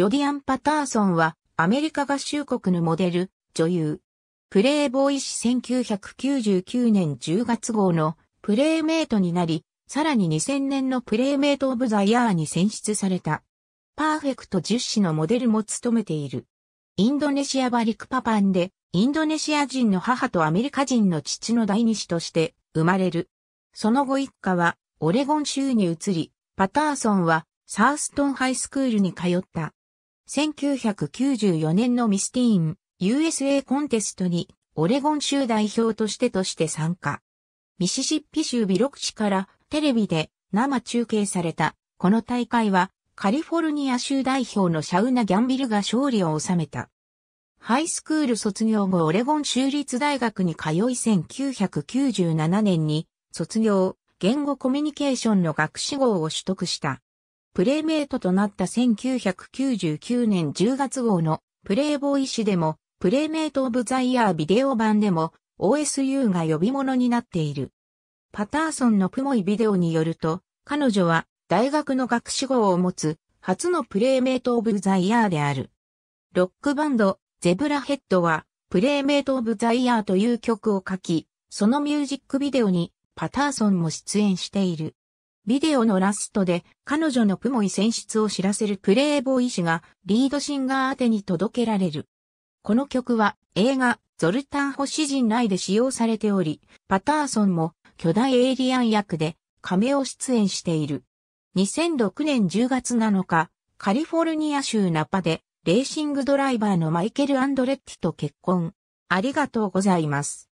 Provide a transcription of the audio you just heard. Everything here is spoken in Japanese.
ジョディアン・パターソンは、アメリカ合衆国のモデル、女優。プレイボーイ氏1999年10月号のプレイメイトになり、さらに2000年のプレイメイト・オブ・ザ・イヤーに選出された。パーフェクト10誌のモデルも務めている。インドネシアバリクパパンで、インドネシア人の母とアメリカ人の父の第二子として生まれる。その後一家はオレゴン州に移り、パターソンはサーストンハイスクールに通った。1994年のミスティーン USA コンテストにオレゴン州代表としてとして参加。ミシシッピ州ビロク市からテレビで生中継されたこの大会はカリフォルニア州代表のシャウナ・ギャンビルが勝利を収めた。ハイスクール卒業後オレゴン州立大学に通い1997年に卒業言語コミュニケーションの学士号を取得した。プレーメイトとなった1999年10月号のプレイボーイ誌でも、プレーメイトオブザイヤービデオ版でも、OSU が呼び物になっている。パターソンのプモイビデオによると、彼女は大学の学士号を持つ初のプレイメイトオブザイヤーである。ロックバンド、ゼブラヘッドは、プレイメイトオブザイヤーという曲を書き、そのミュージックビデオにパターソンも出演している。ビデオのラストで彼女のプモイ選出を知らせるプレイボーイ氏がリードシンガー宛てに届けられる。この曲は映画ゾルタン星人内で使用されており、パターソンも巨大エイリアン役で亀を出演している。2006年10月7日、カリフォルニア州ナパでレーシングドライバーのマイケル・アンドレッティと結婚。ありがとうございます。